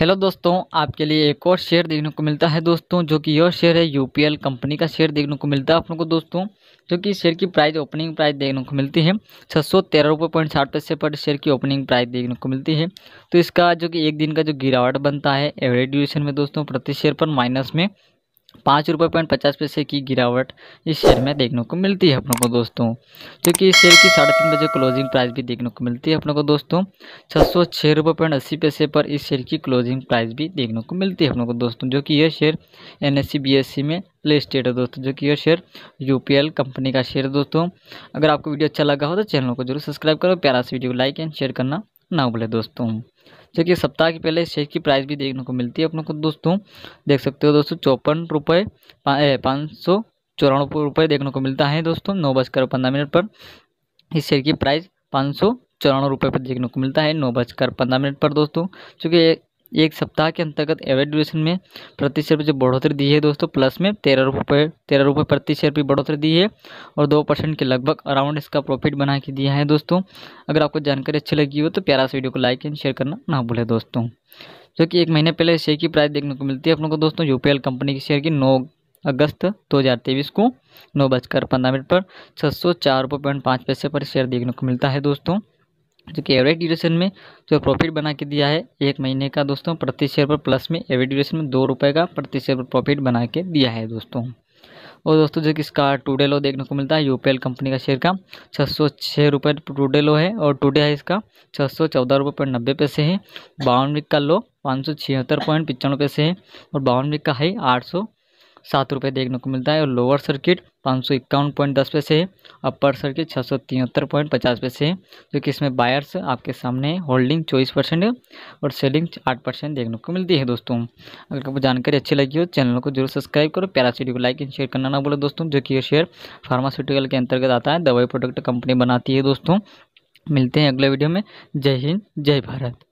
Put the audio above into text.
hello दोस्तों आपके लिए एक और शेयर देखने को मिलता है दोस्तों जो कि यह शेयर है यूपीएल कंपनी का शेयर देखने को मिलता है आप लोगों को दोस्तों जो कि शेयर की प्राइस ओपनिंग प्राइस देखने को मिलती है छः सौ तेरह रुपये पॉइंट साठ पैसे पर शेयर की ओपनिंग प्राइस देखने को मिलती है तो इसका जो कि एक दिन का जो गिरावट बनता है एवरेज ड्यूरेशन में दोस्तों प्रति शेयर पर माइनस में पाँच रुपये पॉइंट पचास पैसे की गिरावट इस शेयर में देखने को मिलती है अपनों को दोस्तों क्योंकि इस शेयर की साढ़े तीन बजे क्लोजिंग प्राइस भी देखने को मिलती है अपनों को दोस्तों छः सौ छः रुपये पॉइंट अस्सी पैसे पर इस शेयर की क्लोजिंग प्राइस भी देखने को मिलती है अपनों को दोस्तों जो कि यह share N S e, e में लिस्टेड है दोस्तों जो कि यह शेयर यूपीएल कंपनी का शेयर दोस्तों अगर आपको वीडियो अच्छा लगा हो तो चैनल को जरूर सब्सक्राइब करो प्यारा से वीडियो को लाइक एंड शेयर करना ना भूलें दोस्तों कि सप्ताह के पहले इस शेयर की प्राइस भी देखने को मिलती है अपने को दोस्तों देख सकते हो दोस्तों चौपन रुपये पाँच सौ चौरानवे रुपये देखने को मिलता है दोस्तों नौ बजकर पंद्रह मिनट पर इस शेयर की प्राइस पाँच सौ चौरानवे रुपये पर देखने को मिलता है नौ बजकर पंद्रह मिनट पर दोस्तों चूँकि एक सप्ताह के अंतर्गत एवरेज ड्यूरेशन में प्रति शेयर जो बढ़ोतरी दी है दोस्तों प्लस में तेरह रुपये तेरह रुपये प्रति शेयर भी बढ़ोतरी दी है और दो परसेंट के लगभग अराउंड इसका प्रॉफिट बना के दिया है दोस्तों अगर आपको जानकारी अच्छी लगी हो तो प्यारा से वीडियो को लाइक एंड शेयर करना ना भूले दोस्तों जो कि एक महीने पहले शेयर की प्राइस देखने को मिलती है अपनों को दोस्तों यूपीएल कंपनी के शेयर की नौ अगस्त दो हज़ार तेईस को नौ बजकर पंद्रह मिनट पर छः सौ चार रुपये पॉइंट पाँच पैसे पर शेयर देखने को मिलता है दोस्तों जो कि एवरेज ड्यूरेशन में जो प्रॉफिट बना के दिया है एक महीने का दोस्तों प्रति शेयर पर प्लस में एवरेज ड्यूरेशन में दो रुपये का प्रति शेयर पर प्रॉफिट बना के दिया है दोस्तों और दोस्तों जो कि इसका टूडे लो देखने को मिलता है यूपीएल कंपनी का शेयर का छः सौ छः रुपये टूडे लो है और टूडे है इसका छः सौ चौदह रुपये पॉइंट नब्बे पैसे है बावन वीक का लो पाँच सौ छिहत्तर पॉइंट पचानवे पैसे है और बावन वीक का हाई आठ सौ सात रुपये देखने को मिलता है और लोअर सर्किट पाँच सौ इक्यावन पॉइंट दस पैसे है अपर सर्किट छः सौ तिहत्तर पॉइंट पचास पैसे है जो कि इसमें बायर्स आपके सामने होल्डिंग चौबीस परसेंट है और सेलिंग आठ परसेंट देखने को मिलती है दोस्तों अगर आपको जानकारी अच्छी लगी हो चैनल को जरूर सब्सक्राइब करो पैरासीडी को लाइक एंड शेयर करना ना बोलो दोस्तों जो कि ये शेयर फार्मास्यूटिकल के अंतर्गत आता है दवाई प्रोडक्ट कंपनी बनाती है दोस्तों मिलते हैं अगले वीडियो में जय हिंद जय भारत